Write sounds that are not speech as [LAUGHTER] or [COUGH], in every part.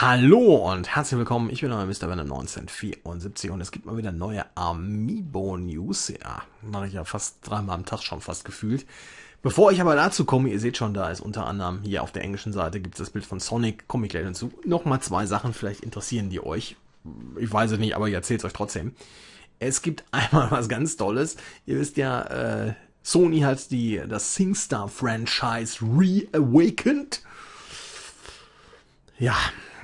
Hallo und herzlich willkommen. Ich bin euer Mr. Venom 1974 und es gibt mal wieder neue Amiibo News. Ja, mache ich ja fast dreimal am Tag schon fast gefühlt. Bevor ich aber dazu komme, ihr seht schon, da ist unter anderem hier auf der englischen Seite gibt es das Bild von Sonic, komme ich gleich dazu. Nochmal zwei Sachen, vielleicht interessieren die euch. Ich weiß es nicht, aber ihr erzählt es euch trotzdem. Es gibt [LAUGHS] einmal was ganz Tolles. Ihr wisst ja, äh, Sony hat die, das SingStar-Franchise reawakened ja,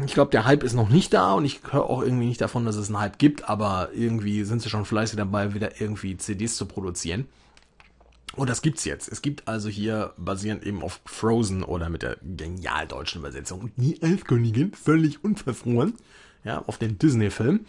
ich glaube, der Hype ist noch nicht da und ich höre auch irgendwie nicht davon, dass es einen Hype gibt, aber irgendwie sind sie schon fleißig dabei, wieder irgendwie CDs zu produzieren. Und das gibt's jetzt. Es gibt also hier, basierend eben auf Frozen oder mit der genial deutschen Übersetzung, die Elfkönigin, völlig unverfroren, ja, auf den Disney-Film,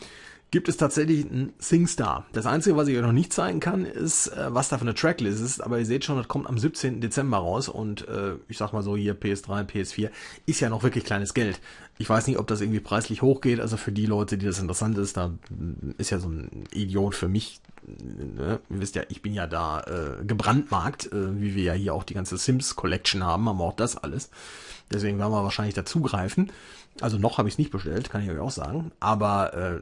gibt es tatsächlich einen SingStar. Das Einzige, was ich euch noch nicht zeigen kann, ist, äh, was da für eine Tracklist ist. Aber ihr seht schon, das kommt am 17. Dezember raus. Und äh, ich sag mal so, hier PS3, PS4 ist ja noch wirklich kleines Geld. Ich weiß nicht, ob das irgendwie preislich hochgeht. Also für die Leute, die das interessant ist, da mm, ist ja so ein Idiot für mich. Mm, ne? Ihr wisst ja, ich bin ja da äh, gebrandmarkt, äh, wie wir ja hier auch die ganze Sims-Collection haben, haben auch das alles. Deswegen werden wir wahrscheinlich dazugreifen. Also noch habe ich es nicht bestellt, kann ich euch auch sagen. Aber äh,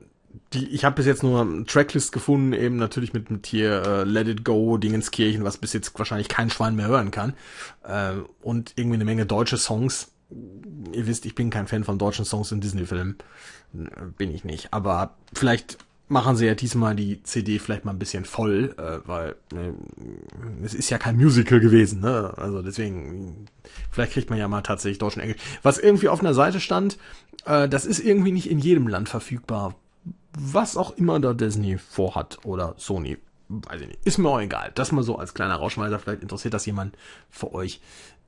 die, ich habe bis jetzt nur eine Tracklist gefunden, eben natürlich mit, mit hier äh, Let It Go, Dingenskirchen, was bis jetzt wahrscheinlich kein Schwein mehr hören kann. Äh, und irgendwie eine Menge deutsche Songs. Ihr wisst, ich bin kein Fan von deutschen Songs in Disney-Filmen. Bin ich nicht. Aber vielleicht machen sie ja diesmal die CD vielleicht mal ein bisschen voll, äh, weil äh, es ist ja kein Musical gewesen, ne? Also deswegen, vielleicht kriegt man ja mal tatsächlich Deutsch und Englisch. Was irgendwie auf einer Seite stand, äh, das ist irgendwie nicht in jedem Land verfügbar, was auch immer da Disney vorhat oder Sony. Weiß ich nicht. Ist mir auch egal. Das mal so als kleiner Rauschmeiser. Vielleicht interessiert das jemand für euch.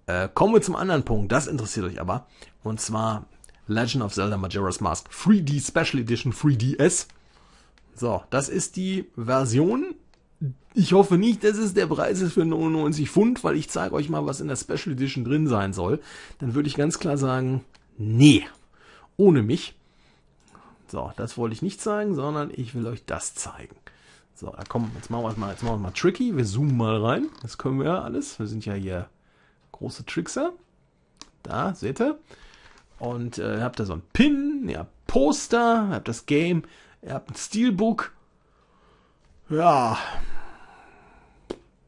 Äh, kommen wir zum anderen Punkt. Das interessiert euch aber. Und zwar Legend of Zelda Majora's Mask 3D Special Edition 3DS. So, das ist die Version. Ich hoffe nicht, dass es der Preis ist für 99 Pfund, weil ich zeige euch mal, was in der Special Edition drin sein soll. Dann würde ich ganz klar sagen, nee, ohne mich so, das wollte ich nicht zeigen, sondern ich will euch das zeigen. So, da kommen, jetzt machen wir es mal, jetzt machen wir mal tricky. Wir zoomen mal rein. Das können wir ja alles. Wir sind ja hier große Trickser. Da, seht ihr. Und äh, habt da so ein Pin, ihr habt Poster, ihr habt das Game, ihr habt ein Steelbook. Ja.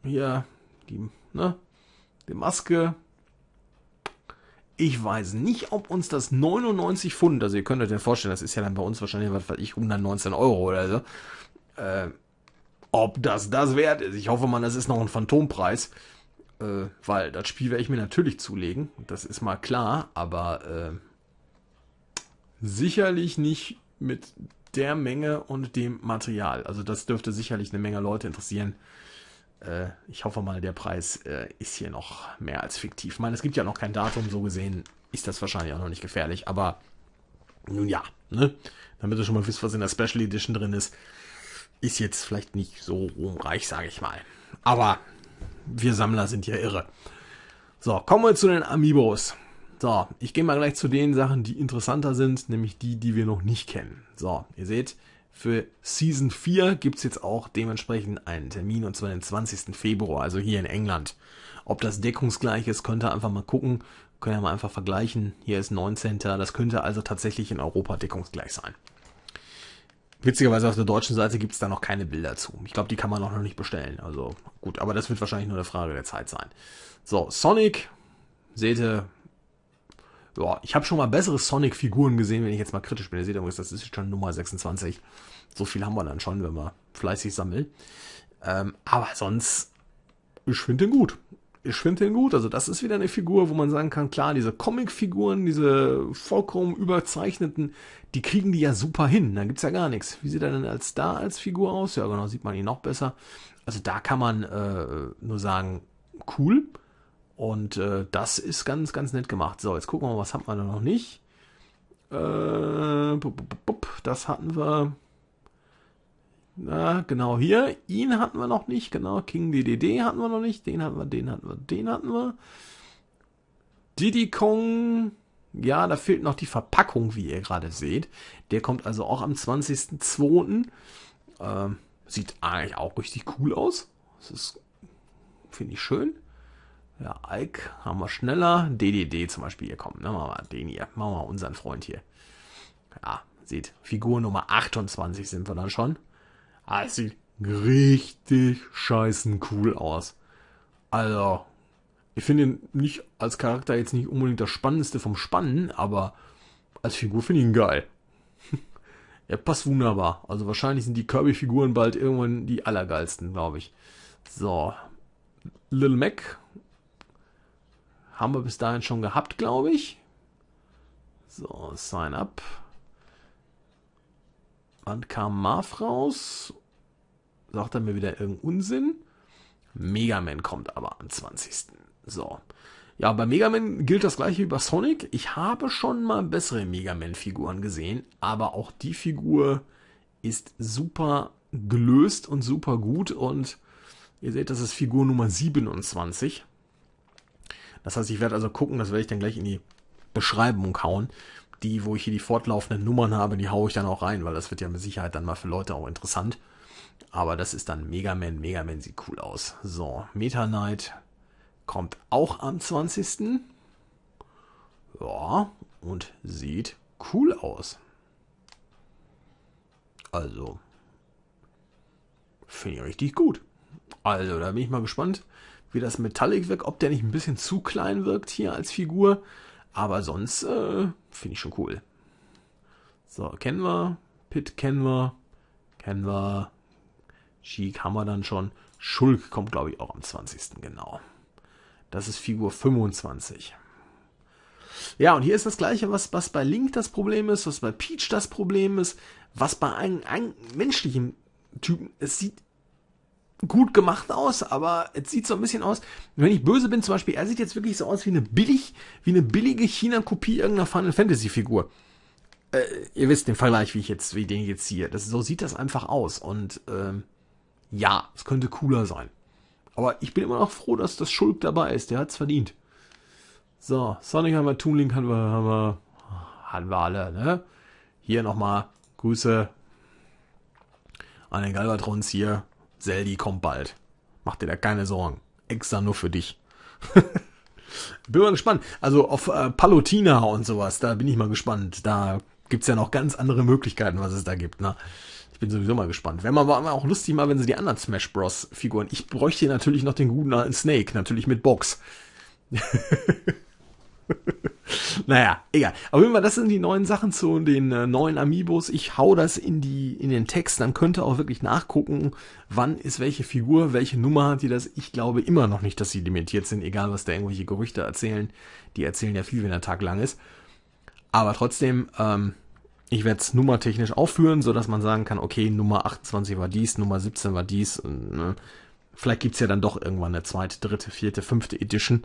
Hier, die, ne? Die Maske, ich weiß nicht, ob uns das 99 Pfund, also ihr könnt euch ja vorstellen, das ist ja dann bei uns wahrscheinlich, was weiß ich, 119 Euro oder so. Äh, ob das das wert ist. Ich hoffe mal, das ist noch ein Phantompreis, äh, weil das Spiel werde ich mir natürlich zulegen. Das ist mal klar, aber äh, sicherlich nicht mit der Menge und dem Material. Also das dürfte sicherlich eine Menge Leute interessieren, äh, ich hoffe mal, der Preis äh, ist hier noch mehr als fiktiv. Ich meine, es gibt ja noch kein Datum, so gesehen ist das wahrscheinlich auch noch nicht gefährlich, aber nun ja, ne? Damit du schon mal wisst, was in der Special Edition drin ist, ist jetzt vielleicht nicht so ruhmreich, sage ich mal. Aber wir Sammler sind ja irre. So, kommen wir zu den Amiibos. So, ich gehe mal gleich zu den Sachen, die interessanter sind, nämlich die, die wir noch nicht kennen. So, ihr seht, für Season 4 gibt es jetzt auch dementsprechend einen Termin und zwar den 20. Februar, also hier in England. Ob das deckungsgleich ist, könnt ihr einfach mal gucken. Können wir mal einfach vergleichen. Hier ist 19. Das könnte also tatsächlich in Europa deckungsgleich sein. Witzigerweise auf der deutschen Seite gibt es da noch keine Bilder zu. Ich glaube, die kann man auch noch nicht bestellen. Also gut, aber das wird wahrscheinlich nur eine Frage der Zeit sein. So, Sonic, seht ihr, so, ich habe schon mal bessere Sonic-Figuren gesehen, wenn ich jetzt mal kritisch bin. Ihr seht übrigens, das ist schon Nummer 26. So viel haben wir dann schon, wenn wir fleißig sammeln. Ähm, aber sonst, ich finde den gut. Ich finde den gut. Also das ist wieder eine Figur, wo man sagen kann, klar, diese Comic-Figuren, diese vollkommen überzeichneten, die kriegen die ja super hin. Da gibt es ja gar nichts. Wie sieht er denn als da als Figur aus? Ja, genau, sieht man ihn noch besser. Also da kann man äh, nur sagen, cool. Und äh, das ist ganz, ganz nett gemacht. So, jetzt gucken wir mal, was hat man da noch nicht. Äh, bup, bup, bup, das hatten wir. Na, genau hier. Ihn hatten wir noch nicht. Genau, King DDD hatten wir noch nicht. Den hatten wir, den hatten wir, den hatten wir. Diddy Kong. Ja, da fehlt noch die Verpackung, wie ihr gerade seht. Der kommt also auch am 20.02. Ähm, sieht eigentlich auch richtig cool aus. Das ist, finde ich schön. Ja, Alk haben wir schneller. DDD zum Beispiel hier kommen. Ne? Machen wir den hier. Machen wir unseren Freund hier. Ja, seht, Figur Nummer 28 sind wir dann schon. Ah, es sieht richtig scheißen cool aus. Also, ich finde ihn nicht als Charakter jetzt nicht unbedingt das Spannendste vom Spannen, aber als Figur finde ich ihn geil. er [LAUGHS] passt wunderbar. Also wahrscheinlich sind die Kirby-Figuren bald irgendwann die allergeilsten, glaube ich. So. Little Mac haben wir bis dahin schon gehabt, glaube ich. So, Sign Up. Wann kam Marv raus? Sagt er mir wieder irgendeinen Unsinn? Mega Man kommt aber am 20. So. Ja, bei Mega Man gilt das gleiche wie bei Sonic. Ich habe schon mal bessere Mega Man-Figuren gesehen, aber auch die Figur ist super gelöst und super gut. Und ihr seht, das ist Figur Nummer 27. Das heißt, ich werde also gucken, das werde ich dann gleich in die Beschreibung hauen. Die, wo ich hier die fortlaufenden Nummern habe, die haue ich dann auch rein, weil das wird ja mit Sicherheit dann mal für Leute auch interessant. Aber das ist dann Mega Man. Mega Man sieht cool aus. So, Meta Knight kommt auch am 20. Ja, und sieht cool aus. Also, finde ich richtig gut. Also, da bin ich mal gespannt wie das Metallic wirkt, ob der nicht ein bisschen zu klein wirkt hier als Figur. Aber sonst äh, finde ich schon cool. So, kennen wir. Pit kennen wir. Kennen wir. Sheik haben wir dann schon. Schulk kommt, glaube ich, auch am 20. Genau. Das ist Figur 25. Ja, und hier ist das gleiche, was, was bei Link das Problem ist, was bei Peach das Problem ist, was bei einem, einem menschlichen Typen, es sieht gut gemacht aus, aber es sieht so ein bisschen aus, wenn ich böse bin zum Beispiel, er sieht jetzt wirklich so aus wie eine billig, wie eine billige China-Kopie irgendeiner Final Fantasy-Figur. Äh, ihr wisst den Vergleich, wie ich jetzt, wie den jetzt hier. Das, so sieht das einfach aus. Und ähm, ja, es könnte cooler sein. Aber ich bin immer noch froh, dass das Schulk dabei ist. Der hat's verdient. So, Sonic haben wir, Toon Link haben wir, haben wir, haben wir alle, ne? Hier nochmal Grüße an den Galvatrons hier. Seldi kommt bald. Mach dir da keine Sorgen. Extra nur für dich. [LAUGHS] bin mal gespannt. Also auf äh, Palotina und sowas, da bin ich mal gespannt. Da gibt es ja noch ganz andere Möglichkeiten, was es da gibt. Ne? Ich bin sowieso mal gespannt. Wäre mal, mal auch lustig, mal wenn sie die anderen Smash Bros. Figuren. Ich bräuchte natürlich noch den guten alten Snake, natürlich mit Box. [LAUGHS] [LAUGHS] naja, egal. Auf jeden Fall, das sind die neuen Sachen zu den äh, neuen Amiibos. Ich hau das in die, in den Text, dann könnt ihr auch wirklich nachgucken, wann ist welche Figur, welche Nummer hat die das. Ich glaube immer noch nicht, dass sie limitiert sind, egal was da irgendwelche Gerüchte erzählen. Die erzählen ja viel, wenn der Tag lang ist. Aber trotzdem, ähm, ich werde es nummertechnisch aufführen, sodass man sagen kann, okay, Nummer 28 war dies, Nummer 17 war dies. Und, ne? Vielleicht gibt's ja dann doch irgendwann eine zweite, dritte, vierte, fünfte Edition.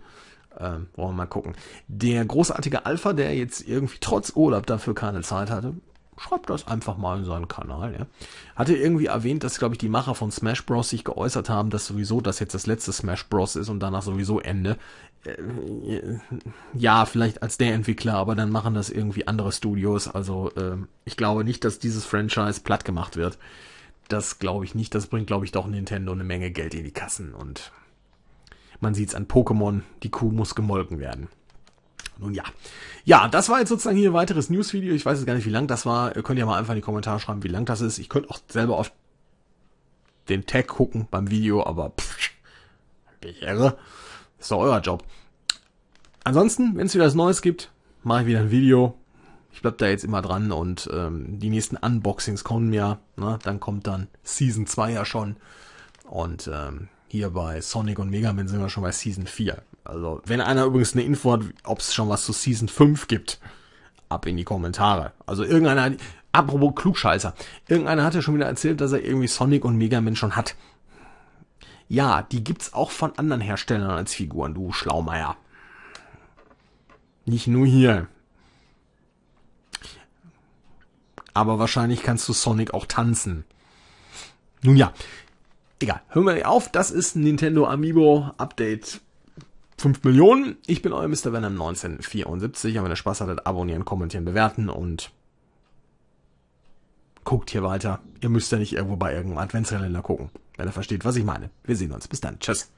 Ähm, wollen wir mal gucken. Der großartige Alpha, der jetzt irgendwie trotz Urlaub dafür keine Zeit hatte, schreibt das einfach mal in seinen Kanal. Ja. Hatte irgendwie erwähnt, dass, glaube ich, die Macher von Smash Bros. sich geäußert haben, dass sowieso das jetzt das letzte Smash Bros. ist und danach sowieso Ende. Äh, äh, ja, vielleicht als der Entwickler, aber dann machen das irgendwie andere Studios. Also äh, ich glaube nicht, dass dieses Franchise platt gemacht wird. Das glaube ich nicht. Das bringt, glaube ich, doch Nintendo eine Menge Geld in die Kassen und man sieht es an Pokémon, die Kuh muss gemolken werden. Nun ja. Ja, das war jetzt sozusagen hier ein weiteres News-Video. Ich weiß jetzt gar nicht, wie lang das war. Ihr könnt ja mal einfach in die Kommentare schreiben, wie lang das ist. Ich könnte auch selber auf den Tag gucken beim Video, aber pfff. ich irre. Ist doch euer Job. Ansonsten, wenn es wieder was Neues gibt, mache ich wieder ein Video. Ich bleib da jetzt immer dran und ähm, die nächsten Unboxings kommen ja. Ne? Dann kommt dann Season 2 ja schon. Und ähm, hier bei Sonic und Mega Man sind wir schon bei Season 4. Also, wenn einer übrigens eine Info hat, ob es schon was zu Season 5 gibt, ab in die Kommentare. Also irgendeiner, apropos Klugscheißer, irgendeiner hat ja schon wieder erzählt, dass er irgendwie Sonic und Mega Man schon hat. Ja, die gibt's auch von anderen Herstellern als Figuren, du Schlaumeier. Nicht nur hier. Aber wahrscheinlich kannst du Sonic auch tanzen. Nun ja, Digga, hör mal auf, das ist ein Nintendo Amiibo Update 5 Millionen. Ich bin euer Mr. Venom 1974. Und wenn ihr Spaß hattet, abonnieren, kommentieren, bewerten und guckt hier weiter. Ihr müsst ja nicht irgendwo bei irgendeinem Adventskalender gucken, wenn ihr versteht, was ich meine. Wir sehen uns. Bis dann. Tschüss.